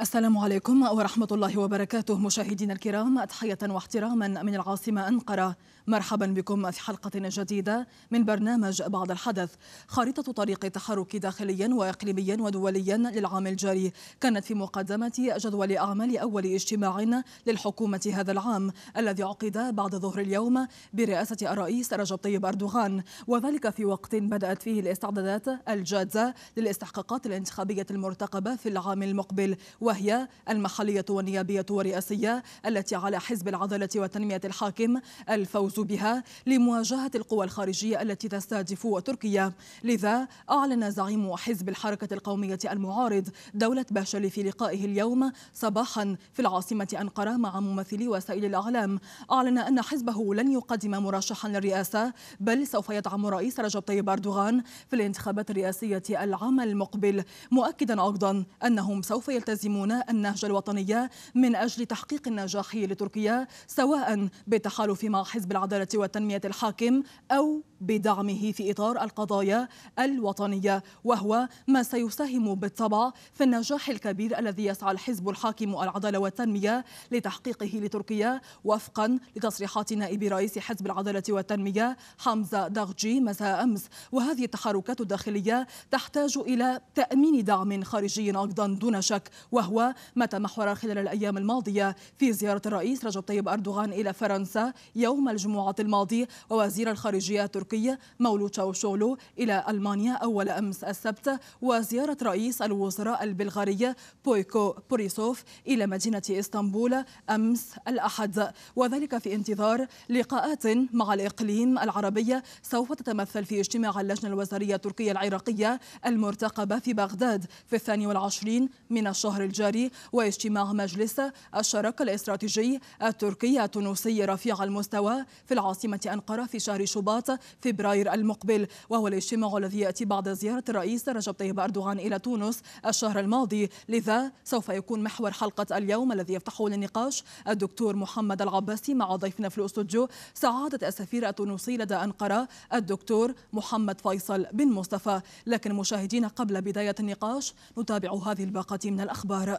السلام عليكم ورحمة الله وبركاته مشاهدينا الكرام تحية واحتراما من العاصمة أنقرة مرحبا بكم في حلقة جديدة من برنامج بعد الحدث خريطة طريق التحرك داخليا وإقليميا ودوليا للعام الجاري كانت في مقدمة جدول أعمال أول اجتماع للحكومة هذا العام الذي عقد بعد ظهر اليوم برئاسة الرئيس رجب طيب أردوغان وذلك في وقت بدأت فيه الاستعدادات الجادة للاستحقاقات الانتخابية المرتقبة في العام المقبل وهي المحلية والنيابية والرئاسية التي على حزب العدالة والتنمية الحاكم الفوز بها لمواجهة القوى الخارجية التي تستهدف تركيا لذا أعلن زعيم حزب الحركة القومية المعارض دولة باشل في لقائه اليوم صباحا في العاصمة أنقرة مع ممثلي وسائل الأعلام أعلن أن حزبه لن يقدم مرشحا للرئاسة بل سوف يدعم الرئيس رجب طيب أردوغان في الانتخابات الرئاسية العام المقبل مؤكدا أيضا أنهم سوف يلتزمون يتبعون النهج الوطني من أجل تحقيق النجاح لتركيا سواء بالتحالف مع حزب العدالة والتنمية الحاكم أو بدعمه في إطار القضايا الوطنية وهو ما سيساهم بالطبع في النجاح الكبير الذي يسعى الحزب الحاكم العدالة والتنمية لتحقيقه لتركيا وفقا لتصريحات نائب رئيس حزب العدالة والتنمية حمزة دغجي مساء أمس وهذه التحركات الداخلية تحتاج إلى تأمين دعم خارجي أيضا دون شك وهو ما تمحور خلال الأيام الماضية في زيارة الرئيس رجب طيب أردوغان إلى فرنسا يوم الجمعة الماضي ووزير الخارجية التركي التركي مولود شاوشولو إلى ألمانيا أول أمس السبت وزيارة رئيس الوزراء البلغاري بويكو بوريسوف إلى مدينة إسطنبول أمس الأحد وذلك في انتظار لقاءات مع الإقليم العربي سوف تتمثل في اجتماع اللجنة الوزارية التركية العراقية المرتقبة في بغداد في الثاني والعشرين من الشهر الجاري واجتماع مجلس الشراكة الاستراتيجي التركي التونسي رفيع المستوى في العاصمة أنقرة في شهر شباط فبراير المقبل وهو الاجتماع الذي يأتي بعد زيارة الرئيس رجب طيب أردوغان إلى تونس الشهر الماضي لذا سوف يكون محور حلقة اليوم الذي يفتحه للنقاش الدكتور محمد العباسي مع ضيفنا في الاستوديو سعادة السفير التونسي لدى أنقرة الدكتور محمد فيصل بن مصطفى لكن مشاهدينا قبل بداية النقاش نتابع هذه الباقة من الأخبار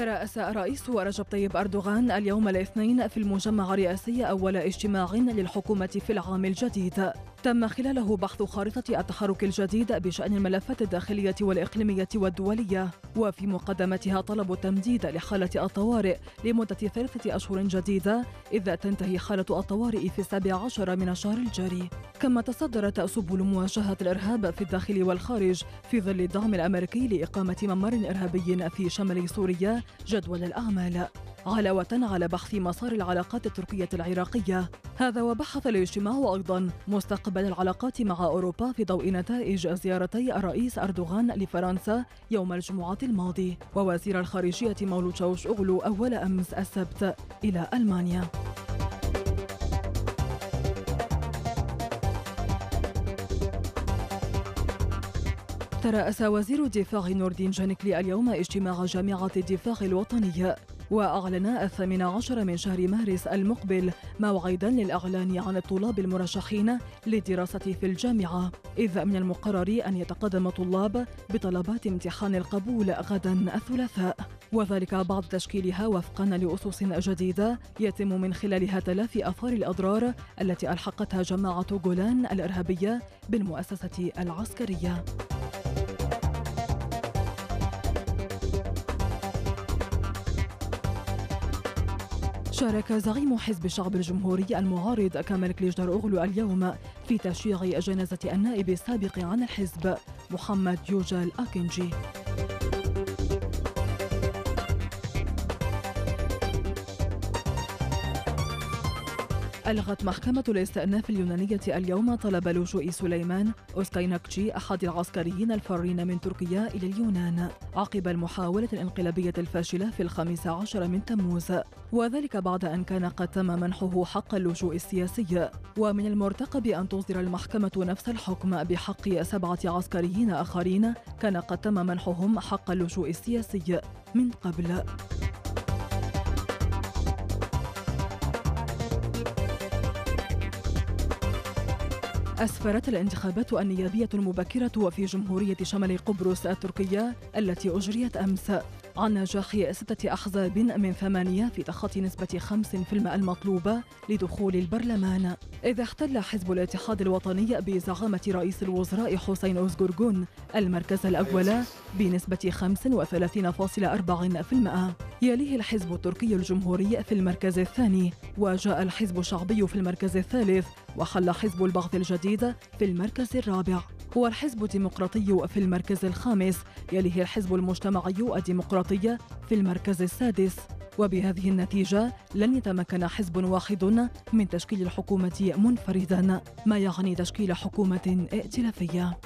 ترأس رئيس رجب طيب أردوغان اليوم الاثنين في المجمع الرئاسي أول اجتماع للحكومة في العام الجديد تم خلاله بحث خارطة التحرك الجديد بشأن الملفات الداخلية والإقليمية والدولية وفي مقدمتها طلب التمديد لحالة الطوارئ لمدة ثلاثة أشهر جديدة إذا تنتهي حالة الطوارئ في السابع عشر من الشهر الجاري كما تصدرت سبل مواجهة الإرهاب في الداخل والخارج في ظل الدعم الأمريكي لإقامة ممر إرهابي في شمال سوريا جدول الأعمال علاوة على بحث مسار العلاقات التركية العراقية هذا وبحث الاجتماع أيضا مستقبل العلاقات مع أوروبا في ضوء نتائج زيارتي الرئيس أردوغان لفرنسا يوم الجمعة الماضي ووزير الخارجية مولود أغلو أول أمس السبت إلى ألمانيا ترأس وزير الدفاع نوردين جانكلي اليوم اجتماع جامعة الدفاع الوطنية وأعلن الثامن عشر من شهر مارس المقبل موعدا للإعلان عن الطلاب المرشحين للدراسة في الجامعة إذ من المقرر أن يتقدم طلاب بطلبات امتحان القبول غدا الثلاثاء وذلك بعد تشكيلها وفقا لأسس جديدة يتم من خلالها تلافي آثار الأضرار التي ألحقتها جماعة جولان الإرهابية بالمؤسسة العسكرية شارك زعيم حزب الشعب الجمهوري المعارض كمال أغلو اليوم في تشييع جنازة النائب السابق عن الحزب محمد يوجال أكنجي ألغت محكمة الاستئناف اليونانية اليوم طلب لجوء سليمان أوسكايناكتشي أحد العسكريين الفارين من تركيا إلى اليونان عقب المحاولة الانقلابية الفاشلة في الخامس عشر من تموز وذلك بعد أن كان قد تم منحه حق اللجوء السياسي ومن المرتقب أن تصدر المحكمة نفس الحكم بحق سبعة عسكريين آخرين كان قد تم منحهم حق اللجوء السياسي من قبل أسفرت الانتخابات النيابية المبكرة في جمهورية شمال قبرص التركية التي أجريت أمس عن نجاح ستة أحزاب من ثمانية في تخطي نسبة 5% المطلوبة لدخول البرلمان إذ احتل حزب الاتحاد الوطني بزعامة رئيس الوزراء حسين أوزغورغون المركز الأول بنسبة 35.4% يليه الحزب التركي الجمهوري في المركز الثاني وجاء الحزب الشعبي في المركز الثالث وحل حزب البعث الجديد في المركز الرابع والحزب الديمقراطي في المركز الخامس يليه الحزب المجتمعي الديمقراطي الديمقراطية في المركز السادس وبهذه النتيجة لن يتمكن حزب واحد من تشكيل الحكومة منفردا ما يعني تشكيل حكومة ائتلافية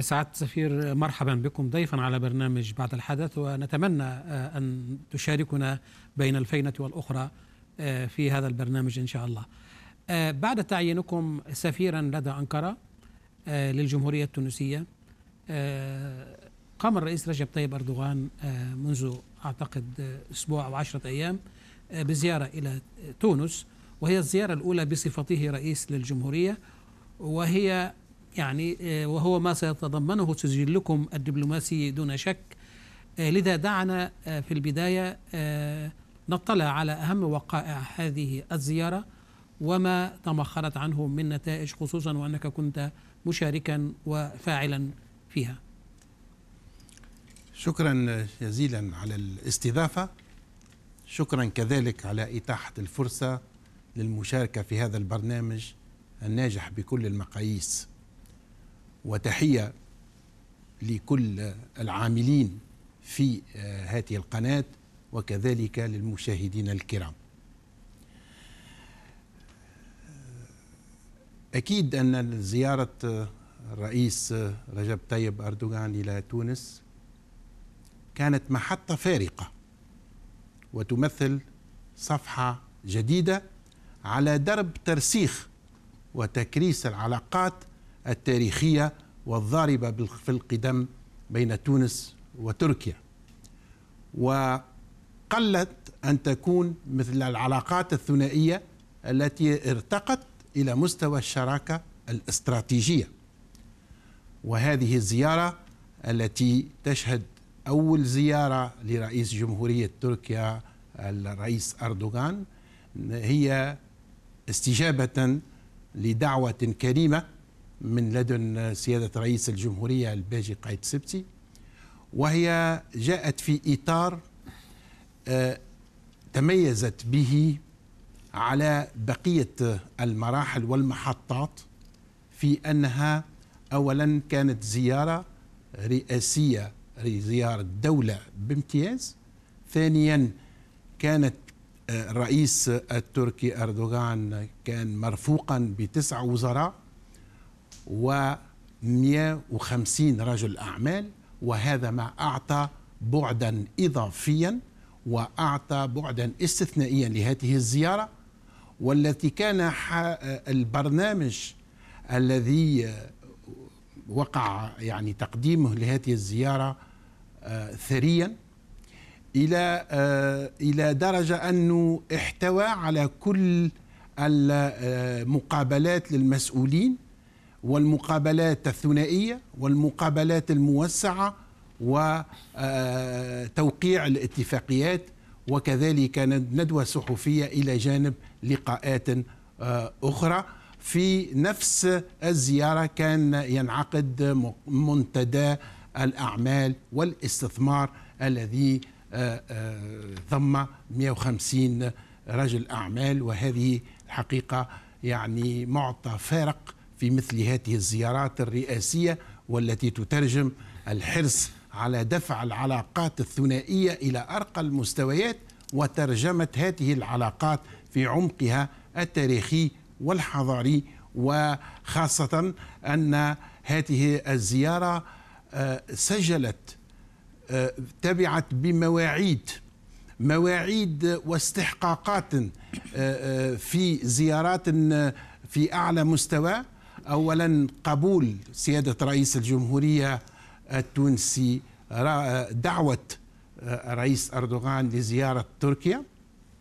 سعادة السفير مرحبا بكم ضيفا على برنامج بعد الحدث ونتمنى آه، أن تشاركنا بين الفينة والأخرى آه، في هذا البرنامج إن شاء الله آه، بعد تعيينكم سفيرا لدى أنقرة آه، للجمهورية التونسية آه، قام الرئيس رجب طيب أردوغان منذ أعتقد أسبوع أو عشرة أيام بزيارة إلى تونس وهي الزيارة الأولى بصفته رئيس للجمهورية وهي يعني وهو ما سيتضمنه سجلكم الدبلوماسي دون شك لذا دعنا في البداية نطلع على أهم وقائع هذه الزيارة وما تمخرت عنه من نتائج خصوصا وانك كنت مشاركا وفاعلا فيها. شكرا جزيلا على الاستضافه. شكرا كذلك على اتاحه الفرصه للمشاركه في هذا البرنامج الناجح بكل المقاييس. وتحيه لكل العاملين في آه، هذه القناه وكذلك للمشاهدين الكرام. أكيد أن زيارة الرئيس رجب طيب أردوغان إلى تونس كانت محطة فارقة وتمثل صفحة جديدة على درب ترسيخ وتكريس العلاقات التاريخية والضاربة في القدم بين تونس وتركيا وقلت أن تكون مثل العلاقات الثنائية التي ارتقت إلى مستوى الشراكة الاستراتيجية وهذه الزيارة التي تشهد أول زيارة لرئيس جمهورية تركيا الرئيس أردوغان هي استجابة لدعوة كريمة من لدن سيادة رئيس الجمهورية الباجي قايد سبتي وهي جاءت في إطار آه، تميزت به على بقية المراحل والمحطات في أنها أولا كانت زيارة رئاسية زيارة دولة بامتياز ثانيا كانت الرئيس آه، التركي أردوغان كان مرفوقا بتسع وزراء و 150 رجل أعمال وهذا ما أعطى بعدا إضافيا وأعطى بعدا استثنائيا لهذه الزيارة والتي كان البرنامج الذي وقع يعني تقديمه لهذه الزيارة آه، ثريا إلى آه، إلى درجة أنه احتوى على كل المقابلات آه، للمسؤولين والمقابلات الثنائية والمقابلات الموسعة وتوقيع الاتفاقيات وكذلك ندوة صحفية إلى جانب لقاءات آه، أخرى في نفس الزيارة كان ينعقد منتدى الأعمال والاستثمار الذي ضم آه، آه، 150 رجل أعمال وهذه الحقيقة يعني معطى فارق في مثل هذه الزيارات الرئاسية والتي تترجم الحرص على دفع العلاقات الثنائية إلى أرقى المستويات وترجمة هذه العلاقات في عمقها التاريخي والحضاري وخاصة أن هذه الزيارة آه، سجلت آه، تبعت بمواعيد مواعيد واستحقاقات آه، في زيارات في أعلى مستوى أولا قبول سيادة رئيس الجمهورية التونسي دعوة آه، رئيس أردوغان لزيارة تركيا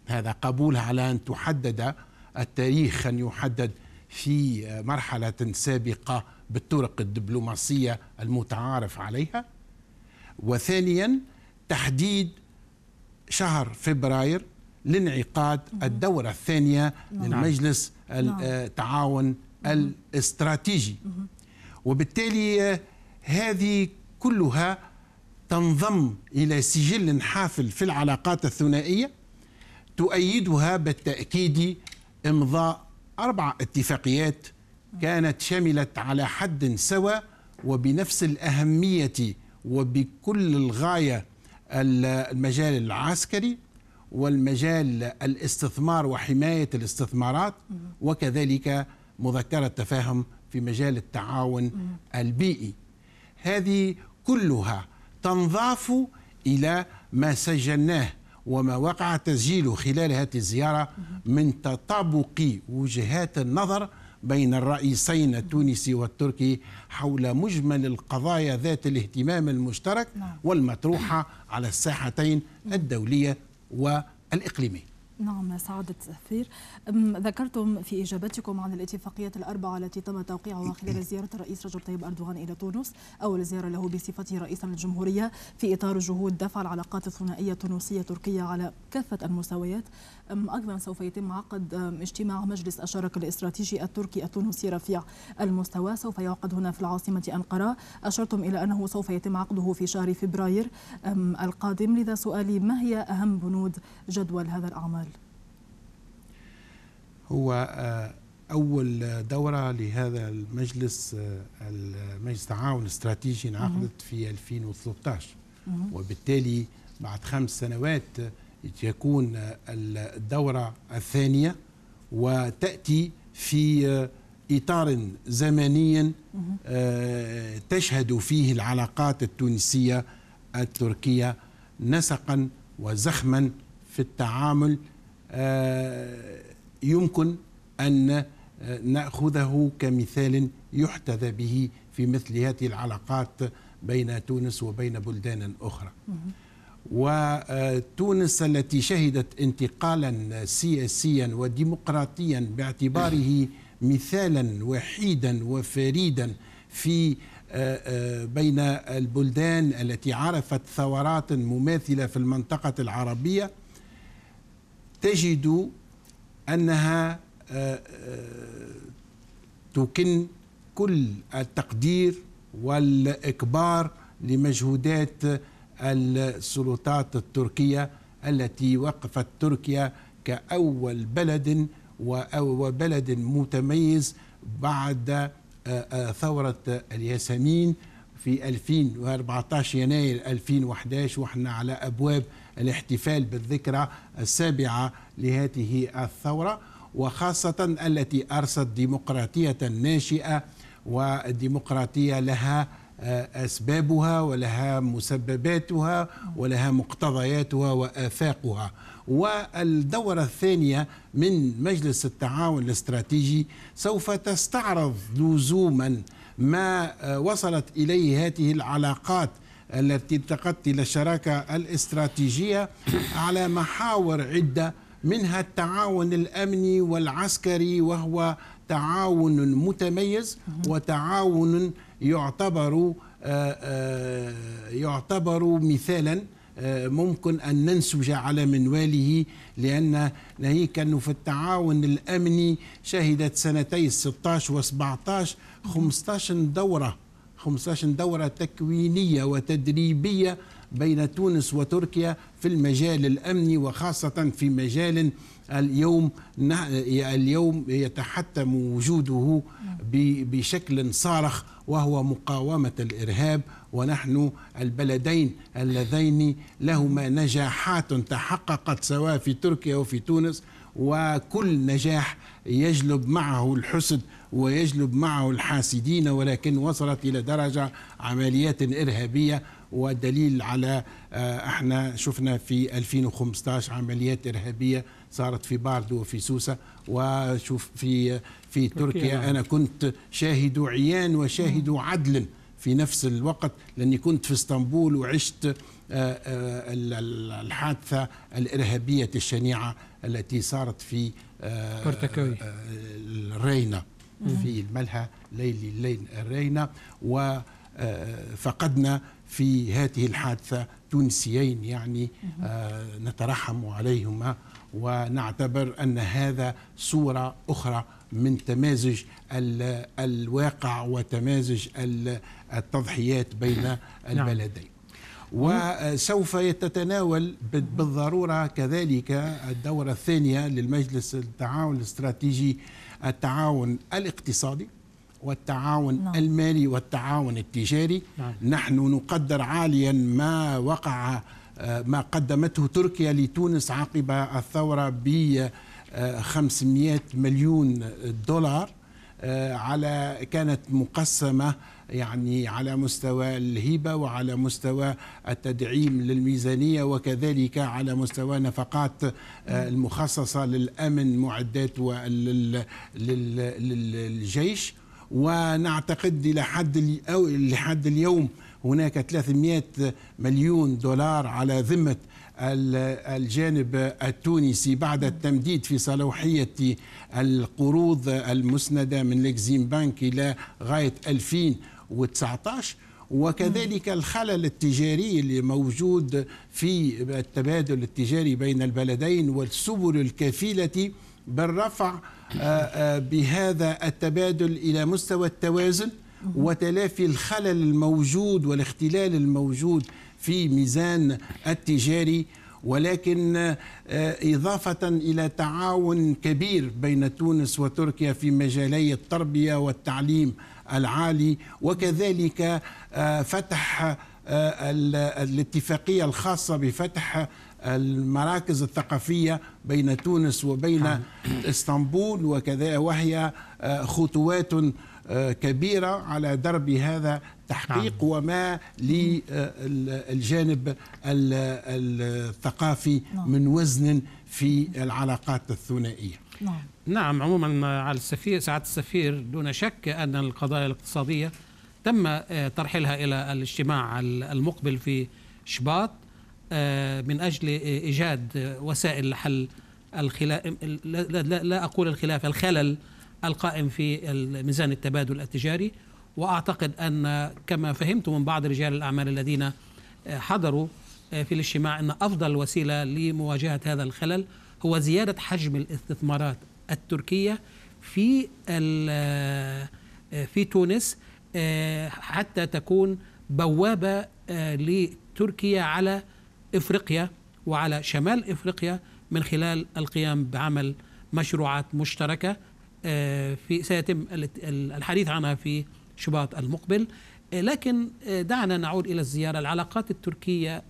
هذا قبولها على أن تحدد التاريخ أن يحدد في آه، مرحلة سابقة بالطرق الدبلوماسية المتعارف عليها وثانيا تحديد شهر فبراير لانعقاد الدورة الثانية نعم. للمجلس التعاون نعم. آه، الاستراتيجي وبالتالي هذه كلها تنضم إلى سجل حافل في العلاقات الثنائية تؤيدها بالتأكيد إمضاء أربع اتفاقيات كانت شملت على حد سواء وبنفس الأهمية وبكل الغاية المجال العسكري والمجال الاستثمار وحماية الاستثمارات وكذلك مذكرة تفاهم في مجال التعاون البيئي هذه كلها تنضاف إلى ما سجلناه وما وقع تسجيله خلال هذه الزيارة من تطابق وجهات النظر بين الرئيسين التونسي والتركي حول مجمل القضايا ذات الاهتمام المشترك نعم. والمطروحة على الساحتين الدولية والإقليمية نعم سعادة سفير ذكرتم في إجابتكم عن الاتفاقيات الأربعة التي تم توقيعها خلال زيارة الرئيس رجب طيب أردوغان إلى تونس أول زيارة له بصفته رئيسا للجمهورية في إطار جهود دفع العلاقات الثنائية التونسية تركيا على كافة المستويات أيضا سوف يتم عقد اجتماع مجلس الشرك الاستراتيجي التركي التونسي رفيع المستوى سوف يعقد هنا في العاصمة أنقرة أشرتم إلى أنه سوف يتم عقده في شهر فبراير القادم لذا سؤالي ما هي أهم بنود جدول هذا الأعمال؟ هو آه، أول دورة لهذا المجلس آه، المجلس التعاون الاستراتيجي انعقدت في 2013 وبالتالي بعد خمس سنوات يكون الدورة الثانية وتأتي في إطار زمني آه، تشهد فيه العلاقات التونسية التركية نسقا وزخما في التعامل آه، يمكن أن نأخذه كمثال يحتذى به في مثل هذه العلاقات بين تونس وبين بلدان أخرى وتونس التي شهدت انتقالا سياسيا وديمقراطيا باعتباره مثالا وحيدا وفريدا في آه، آه، بين البلدان التي عرفت ثورات مماثله في المنطقه العربيه تجد انها آه، تكن كل التقدير والاكبار لمجهودات السلطات التركية التي وقفت تركيا كأول بلد وبلد متميز بعد آه، آه، ثورة الياسمين في 2014 يناير 2011 واحنا على أبواب الاحتفال بالذكرى السابعة لهذه الثورة وخاصة التي أرست ديمقراطية ناشئة وديمقراطية لها أسبابها ولها مسبباتها ولها مقتضياتها وآفاقها والدورة الثانية من مجلس التعاون الاستراتيجي سوف تستعرض لزوما ما آه، وصلت إليه هذه العلاقات التي ارتقت إلى الشراكة الاستراتيجية على محاور عدة منها التعاون الامني والعسكري وهو تعاون متميز وتعاون يعتبر آه، آه، يعتبر مثالا آه، ممكن أن ننسج على منواله لأن ناهيك أنه في التعاون الأمني شهدت سنتي 16 و 17 15 دورة 15 دورة تكوينية وتدريبية بين تونس وتركيا في المجال الأمني وخاصة في مجال اليوم اليوم يتحتم وجوده بشكل صارخ وهو مقاومة الإرهاب ونحن البلدين اللذين لهما نجاحات تحققت سواء في تركيا وفي تونس وكل نجاح يجلب معه الحسد ويجلب معه الحاسدين ولكن وصلت إلى درجة عمليات إرهابية ودليل على آه، احنا شفنا في 2015 عمليات إرهابية صارت في باردو وفي سوسه وشوف في في تركيا نعم. انا كنت شاهد عيان وشاهد عدل في نفس الوقت لاني كنت في اسطنبول وعشت آه، آه، الحادثه الارهابيه الشنيعه التي صارت في بورتاكوي آه، رينا في الملهى ليلي الليل وفقدنا في هذه الحادثة تونسيين يعني آه، نترحم عليهما ونعتبر أن هذا صورة أخرى من تمازج الواقع وتمازج التضحيات بين نعم. البلدين نعم. وسوف يتناول بالضرورة كذلك الدورة الثانية للمجلس التعاون الاستراتيجي التعاون الاقتصادي والتعاون نعم. المالي والتعاون التجاري نعم. نحن نقدر عاليا ما وقع آه، ما قدمته تركيا لتونس عقب الثورة ب 500 آه، مليون دولار آه، على كانت مقسمة يعني على مستوى الهبة وعلى مستوى التدعيم للميزانية وكذلك على مستوى نفقات المخصصة للأمن معدات وللجيش ونعتقد لحد لحد اليوم هناك 300 مليون دولار على ذمه الجانب التونسي بعد التمديد في صلاحية القروض المسندة من لكزيم بانك إلى غاية 2019 وكذلك الخلل التجاري اللي موجود في التبادل التجاري بين البلدين والسبل الكفيلة بالرفع آه، آه، بهذا التبادل إلى مستوى التوازن وتلافي الخلل الموجود والاختلال الموجود في ميزان التجاري ولكن آه، إضافة إلى تعاون كبير بين تونس وتركيا في مجالي التربية والتعليم العالي وكذلك فتح الاتفاقية الخاصة بفتح المراكز الثقافية بين تونس وبين نعم. اسطنبول وكذا وهي آه، خطوات آه، كبيرة على درب هذا التحقيق نعم. وما للجانب آه، الثقافي نعم. من وزن في العلاقات الثنائية نعم عموما على السفير سعادة السفير دون شك أن القضايا الاقتصادية تم ترحيلها إلى الاجتماع المقبل في شباط آه، من أجل إيجاد وسائل لحل الخلاف لا, لا, أقول الخلاف الخلل القائم في ميزان التبادل التجاري وأعتقد أن كما فهمت من بعض رجال الأعمال الذين حضروا في الاجتماع أن أفضل وسيلة لمواجهة هذا الخلل هو زيادة حجم الاستثمارات التركية في في تونس آه، حتى تكون بوابة آه، لتركيا على افريقيا وعلى شمال افريقيا من خلال القيام بعمل مشروعات مشتركه آه، في سيتم الحديث عنها في شباط المقبل آه، لكن آه، دعنا نعود الى الزياره العلاقات التركيه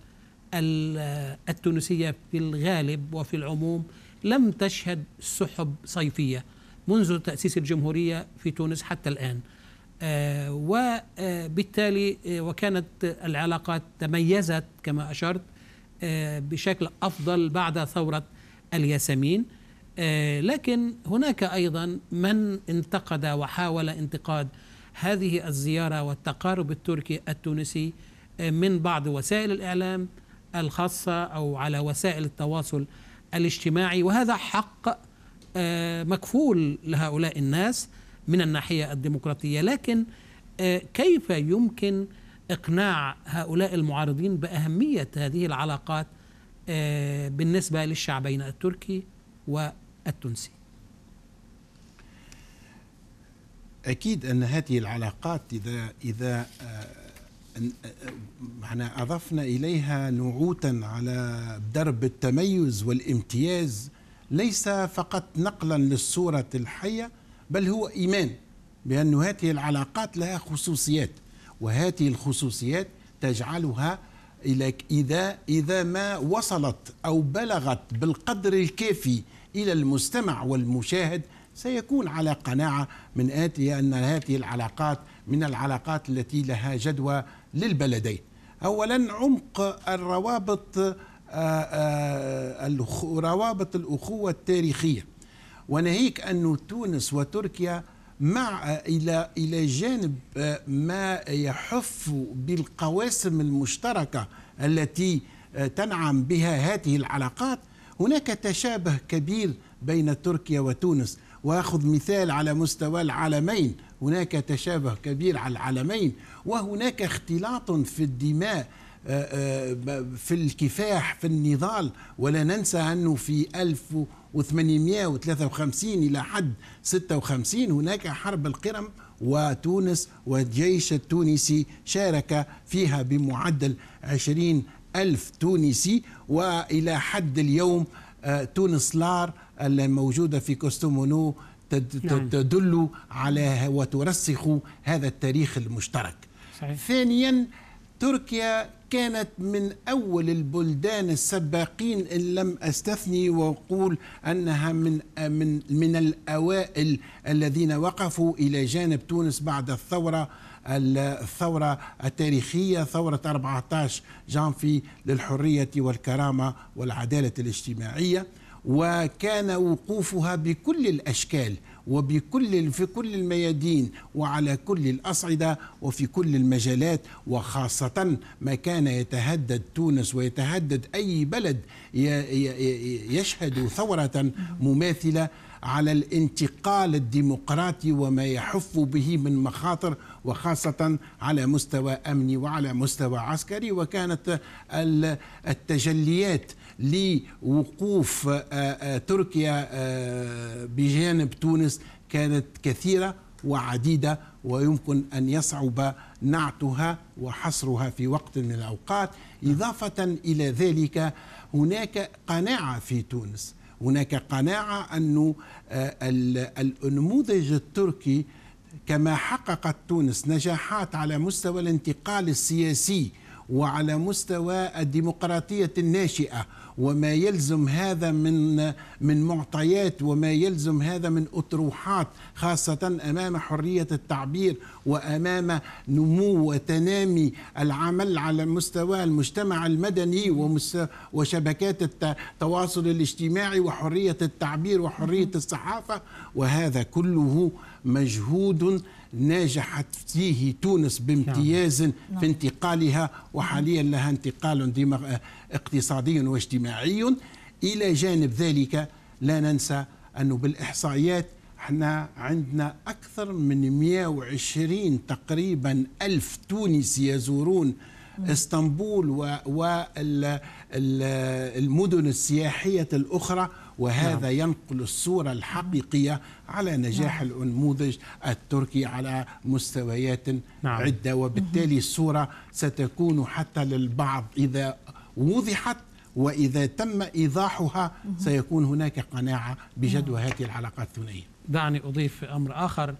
التونسيه في الغالب وفي العموم لم تشهد سحب صيفيه منذ تاسيس الجمهوريه في تونس حتى الان وبالتالي وكانت العلاقات تميزت كما اشرت آه، بشكل افضل بعد ثوره الياسمين آه، لكن هناك ايضا من انتقد وحاول انتقاد هذه الزياره والتقارب التركي التونسي آه، من بعض وسائل الاعلام الخاصه او على وسائل التواصل الاجتماعي وهذا حق مكفول لهؤلاء الناس من الناحيه الديمقراطيه لكن كيف يمكن اقناع هؤلاء المعارضين باهميه هذه العلاقات آه، بالنسبه للشعبين التركي والتونسي. اكيد ان هذه العلاقات اذا اذا احنا آه، آه، اضفنا اليها نعوتا على درب التميز والامتياز ليس فقط نقلا للصوره الحيه بل هو ايمان بان هذه العلاقات لها خصوصيات وهذه الخصوصيات تجعلها إذا إذا ما وصلت أو بلغت بالقدر الكافي إلى المستمع والمشاهد سيكون على قناعة من آتي أن هذه العلاقات من العلاقات التي لها جدوى للبلدين أولا عمق الروابط آه، آه، روابط الأخوة التاريخية وناهيك أن تونس وتركيا مع الى الى جانب آه، ما يحف بالقواسم المشتركه التي آه، تنعم بها هذه العلاقات هناك تشابه كبير بين تركيا وتونس واخذ مثال على مستوى العالمين هناك تشابه كبير على العالمين وهناك اختلاط في الدماء آه، في الكفاح في النضال ولا ننسى أنه في 1000 و853 إلى حد 56 هناك حرب القرم وتونس والجيش التونسي شارك فيها بمعدل 20 ألف تونسي وإلى حد اليوم آه، تونس لار الموجودة في كوستومونو نعم. تدل على وترسخ هذا التاريخ المشترك صحيح. ثانيا تركيا كانت من أول البلدان السباقين إن لم أستثني وأقول أنها من من من الأوائل الذين وقفوا إلى جانب تونس بعد الثورة الثورة التاريخية ثورة 14 جانفي للحرية والكرامة والعدالة الاجتماعية وكان وقوفها بكل الأشكال وبكل في كل الميادين وعلى كل الأصعدة وفي كل المجالات وخاصة ما كان يتهدد تونس ويتهدد أي بلد يشهد ثورة مماثلة على الانتقال الديمقراطي وما يحف به من مخاطر وخاصة على مستوى أمني وعلى مستوى عسكري وكانت التجليات لوقوف آه، آه، تركيا آه، بجانب تونس كانت كثيرة وعديدة ويمكن أن يصعب نعتها وحصرها في وقت من الأوقات إضافة إلى ذلك هناك قناعة في تونس هناك قناعة أن النموذج التركي كما حققت تونس نجاحات على مستوى الانتقال السياسي وعلى مستوى الديمقراطية الناشئة وما يلزم هذا من من معطيات وما يلزم هذا من أطروحات خاصة أمام حرية التعبير وأمام نمو وتنامي العمل على مستوى المجتمع المدني وشبكات التواصل الاجتماعي وحرية التعبير وحرية الصحافة وهذا كله مجهود نجحت فيه تونس بامتياز نعم. في نعم. انتقالها وحاليا لها انتقال اقتصادي واجتماعي إلى جانب ذلك لا ننسى أنه بالإحصائيات احنا عندنا أكثر من 120 تقريبا ألف تونسي يزورون نعم. اسطنبول والمدن السياحية الأخرى وهذا نعم. ينقل الصورة الحقيقية على نجاح نعم. النموذج التركي على مستويات نعم. عدة وبالتالي الصورة ستكون حتى للبعض إذا وضحت وإذا تم إيضاحها سيكون هناك قناعة بجدوى نعم. هذه العلاقات الثنائية دعني أضيف أمر آخر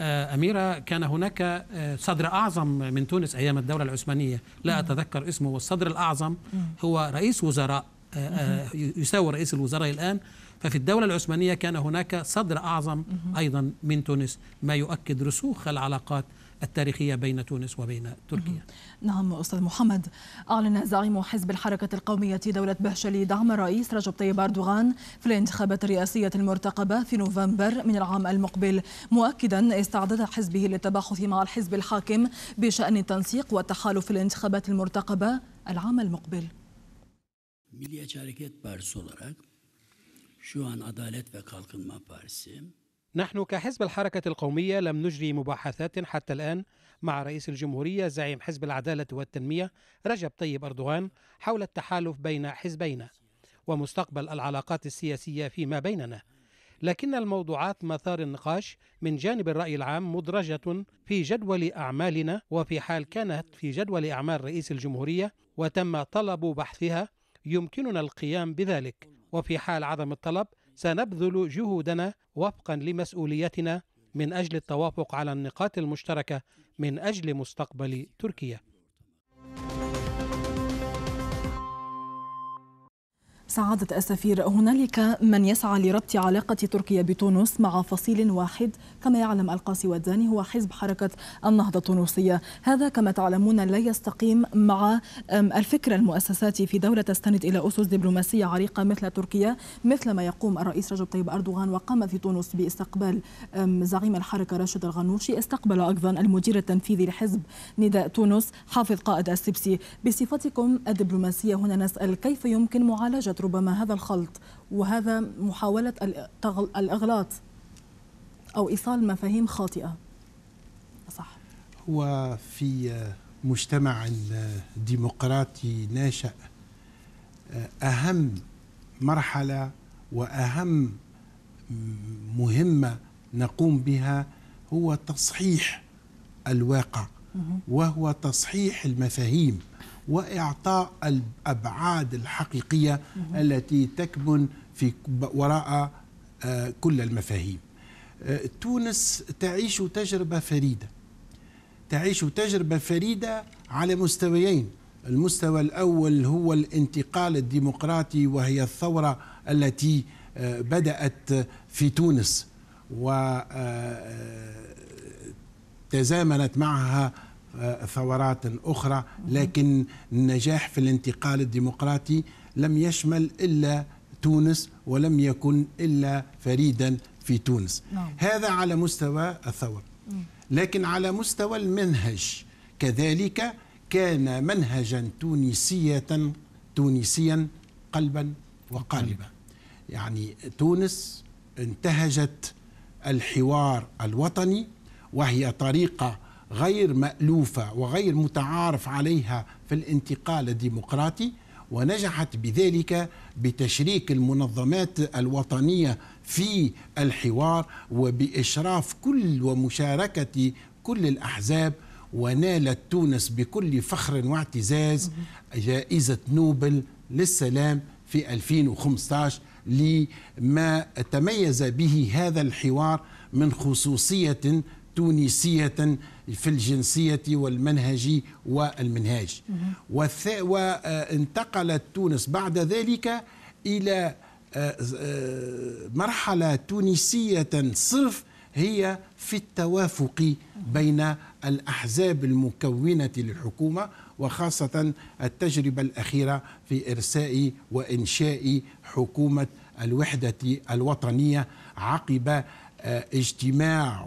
آه، أميرة كان هناك آه، صدر أعظم من تونس أيام الدولة العثمانية لا أتذكر اسمه والصدر الأعظم هو رئيس وزراء آه، يساوي رئيس الوزراء الآن ففي الدولة العثمانية كان هناك صدر أعظم أيضا من تونس ما يؤكد رسوخ العلاقات التاريخية بين تونس وبين تركيا نعم أستاذ محمد أعلن زعيم حزب الحركة القومية دولة بهشلي دعم الرئيس رجب طيب أردوغان في الانتخابات الرئاسية المرتقبة في نوفمبر من العام المقبل مؤكدا استعداد حزبه للتباحث مع الحزب الحاكم بشأن التنسيق والتحالف في الانتخابات المرتقبة العام المقبل شو عن عدالت ve Kalkınma Partisi نحن كحزب الحركة القومية لم نجري مباحثات حتى الآن مع رئيس الجمهورية زعيم حزب العدالة والتنمية رجب طيب أردوغان حول التحالف بين حزبينا ومستقبل العلاقات السياسية فيما بيننا لكن الموضوعات مثار النقاش من جانب الرأي العام مدرجة في جدول أعمالنا وفي حال كانت في جدول أعمال رئيس الجمهورية وتم طلب بحثها يمكننا القيام بذلك وفي حال عدم الطلب سنبذل جهودنا وفقا لمسؤوليتنا من اجل التوافق على النقاط المشتركه من اجل مستقبل تركيا سعادة السفير هنالك من يسعى لربط علاقة تركيا بتونس مع فصيل واحد كما يعلم القاسي والداني هو حزب حركة النهضة التونسية هذا كما تعلمون لا يستقيم مع الفكر المؤسساتي في دولة تستند إلى أسس دبلوماسية عريقة مثل تركيا مثل ما يقوم الرئيس رجب طيب أردوغان وقام في تونس باستقبال زعيم الحركة راشد الغنوشي استقبل أيضا المدير التنفيذي لحزب نداء تونس حافظ قائد السبسي بصفتكم الدبلوماسية هنا نسأل كيف يمكن معالجة ربما هذا الخلط وهذا محاولة الإغلاط أو إيصال مفاهيم خاطئة صح هو في مجتمع ديمقراطي ناشئ أهم مرحلة وأهم مهمة نقوم بها هو تصحيح الواقع وهو تصحيح المفاهيم واعطاء الابعاد الحقيقيه التي تكمن في وراء آه، كل المفاهيم آه، تونس تعيش تجربه فريده تعيش تجربه فريده على مستويين المستوى الاول هو الانتقال الديمقراطي وهي الثوره التي آه، بدات في تونس و تزامنت معها آه، ثورات أخرى لكن النجاح في الانتقال الديمقراطي لم يشمل إلا تونس ولم يكن إلا فريدا في تونس نعم. هذا على مستوى الثورة لكن على مستوى المنهج كذلك كان منهجا تونسية تونسيا قلبا وقالبا يعني تونس انتهجت الحوار الوطني وهي طريقة غير مألوفة وغير متعارف عليها في الانتقال الديمقراطي ونجحت بذلك بتشريك المنظمات الوطنية في الحوار وبإشراف كل ومشاركة كل الأحزاب ونالت تونس بكل فخر واعتزاز جائزة نوبل للسلام في 2015 لما تميز به هذا الحوار من خصوصية تونسية في الجنسية والمنهج والمنهاج وانتقلت تونس بعد ذلك إلى آه، آه، مرحلة تونسية صرف هي في التوافق بين الأحزاب المكونة للحكومة وخاصة التجربة الأخيرة في إرساء وإنشاء حكومة الوحدة الوطنية عقب آه، اجتماع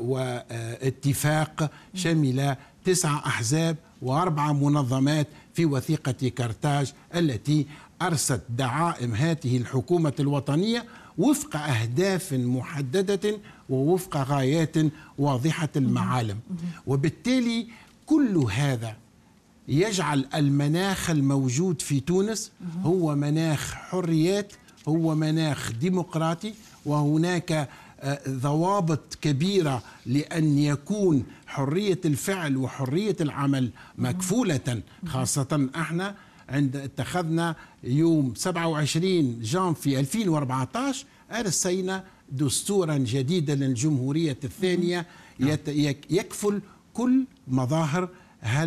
واتفاق آه، شمل تسع أحزاب وأربع منظمات في وثيقة كارتاج التي أرست دعائم هذه الحكومة الوطنية وفق أهداف محددة ووفق غايات واضحة المعالم وبالتالي كل هذا يجعل المناخ الموجود في تونس هو مناخ حريات هو مناخ ديمقراطي وهناك آه، ضوابط كبيرة لأن يكون حرية الفعل وحرية العمل مكفولة خاصة احنا عند اتخذنا يوم 27 جان في 2014 أرسينا دستورا جديدا للجمهورية الثانية نعم. يكفل كل مظاهر آه،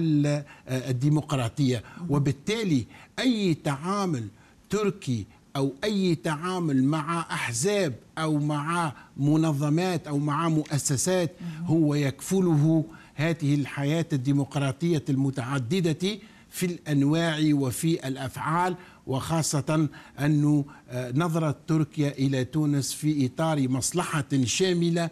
الديمقراطية وبالتالي أي تعامل تركي أو أي تعامل مع أحزاب أو مع منظمات أو مع مؤسسات هو يكفله هذه الحياة الديمقراطية المتعددة في الأنواع وفي الأفعال وخاصة أن آه، نظرة تركيا إلى تونس في إطار مصلحة شاملة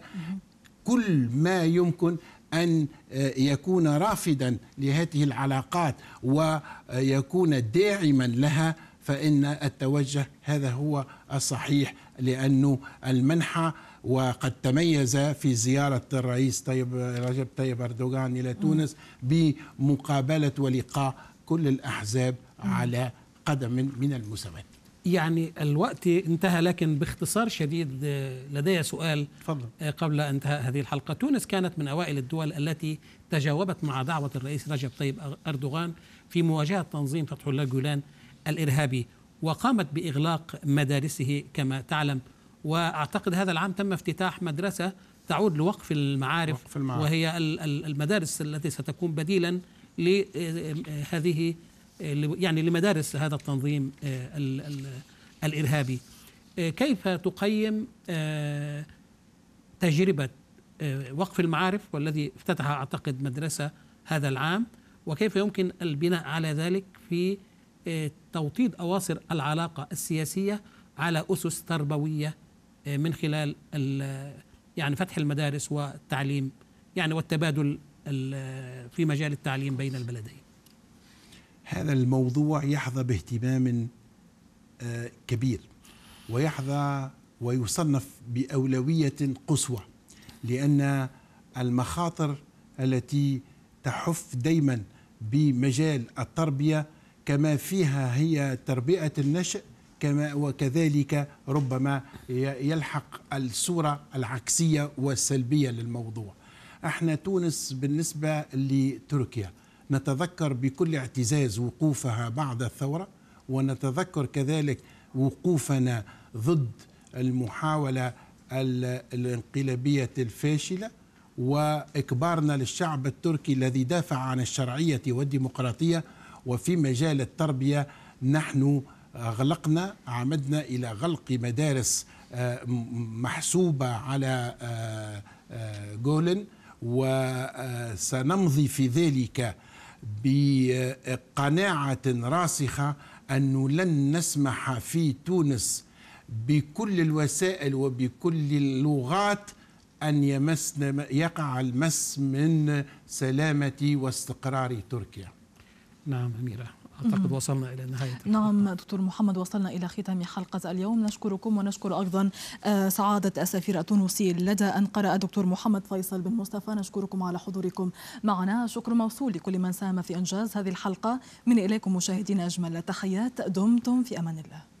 كل ما يمكن أن آه، يكون رافدا لهذه العلاقات ويكون داعما لها فإن التوجه هذا هو الصحيح لأنه المنحة وقد تميز في زيارة الرئيس طيب رجب طيب أردوغان إلى تونس بمقابلة ولقاء كل الأحزاب على قدم من المساواة يعني الوقت انتهى لكن باختصار شديد لدي سؤال فضل. قبل انتهاء هذه الحلقة تونس كانت من أوائل الدول التي تجاوبت مع دعوة الرئيس رجب طيب أردوغان في مواجهة تنظيم فتح الله جولان الإرهابي وقامت بإغلاق مدارسه كما تعلم وأعتقد هذا العام تم افتتاح مدرسة تعود لوقف المعارف, وقف المعارف. وهي المدارس التي ستكون بديلا لهذه آه، آه، يعني لمدارس هذا التنظيم آه، الإرهابي كيف تقيم تجربة وقف المعارف والذي افتتح أعتقد مدرسة هذا العام وكيف يمكن البناء على ذلك في إيه، توطيد أواصر العلاقة السياسية على أسس تربوية إيه، من خلال يعني فتح المدارس والتعليم يعني والتبادل في مجال التعليم بين البلدين هذا الموضوع يحظى باهتمام آه، كبير ويحظى ويصنف بأولوية قصوى لأن المخاطر التي تحف دايما بمجال التربية كما فيها هي تربية النشأ كما وكذلك ربما يلحق الصورة العكسية والسلبية للموضوع احنا تونس بالنسبة لتركيا نتذكر بكل اعتزاز وقوفها بعد الثورة ونتذكر كذلك وقوفنا ضد المحاولة الانقلابية الفاشلة وإكبارنا للشعب التركي الذي دافع عن الشرعية والديمقراطية وفي مجال التربية نحن غلقنا عمدنا إلى غلق مدارس آه، محسوبة على آه، آه، جولن وسنمضي في ذلك بقناعة راسخة أنه لن نسمح في تونس بكل الوسائل وبكل اللغات أن يمسنا يقع المس من سلامة واستقرار تركيا نعم أميرة أعتقد وصلنا إلى نهاية الحلقة. نعم دكتور محمد وصلنا إلى ختام حلقة اليوم نشكركم ونشكر أيضا آه، سعادة السفير التونسي لدى أنقرة الدكتور محمد فيصل بن مصطفى نشكركم على حضوركم معنا شكر موصول لكل من ساهم في إنجاز هذه الحلقة من إليكم مشاهدين أجمل التحيات دمتم في أمان الله